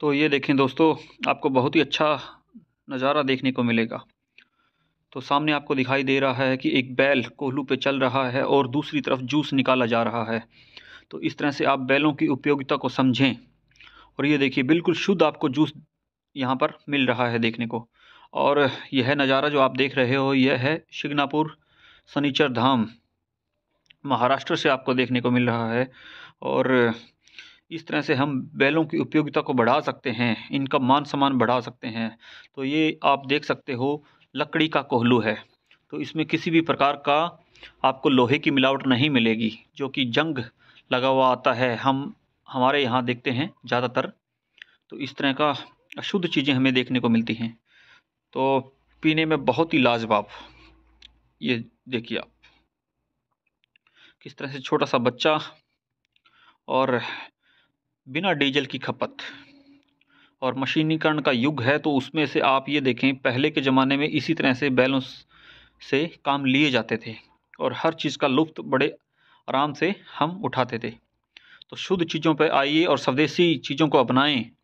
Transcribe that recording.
तो ये देखें दोस्तों आपको बहुत ही अच्छा नज़ारा देखने को मिलेगा तो सामने आपको दिखाई दे रहा है कि एक बैल कोहलू पे चल रहा है और दूसरी तरफ जूस निकाला जा रहा है तो इस तरह से आप बैलों की उपयोगिता को समझें और ये देखिए बिल्कुल शुद्ध आपको जूस यहाँ पर मिल रहा है देखने को और यह नज़ारा जो आप देख रहे हो यह है शिगनापुर सनीचर धाम महाराष्ट्र से आपको देखने को मिल रहा है और इस तरह से हम बैलों की उपयोगिता को बढ़ा सकते हैं इनका मान सम्मान बढ़ा सकते हैं तो ये आप देख सकते हो लकड़ी का कोहलू है तो इसमें किसी भी प्रकार का आपको लोहे की मिलावट नहीं मिलेगी जो कि जंग लगा हुआ आता है हम हमारे यहाँ देखते हैं ज़्यादातर तो इस तरह का अशुद्ध चीज़ें हमें देखने को मिलती हैं तो पीने में बहुत ही लाजवाब ये देखिए आप किस तरह से छोटा सा बच्चा और बिना डीजल की खपत और मशीनीकरण का युग है तो उसमें से आप ये देखें पहले के ज़माने में इसी तरह से बैलों से काम लिए जाते थे और हर चीज़ का लुफ्त बड़े आराम से हम उठाते थे तो शुद्ध चीज़ों पर आइए और स्वदेशी चीज़ों को अपनाएं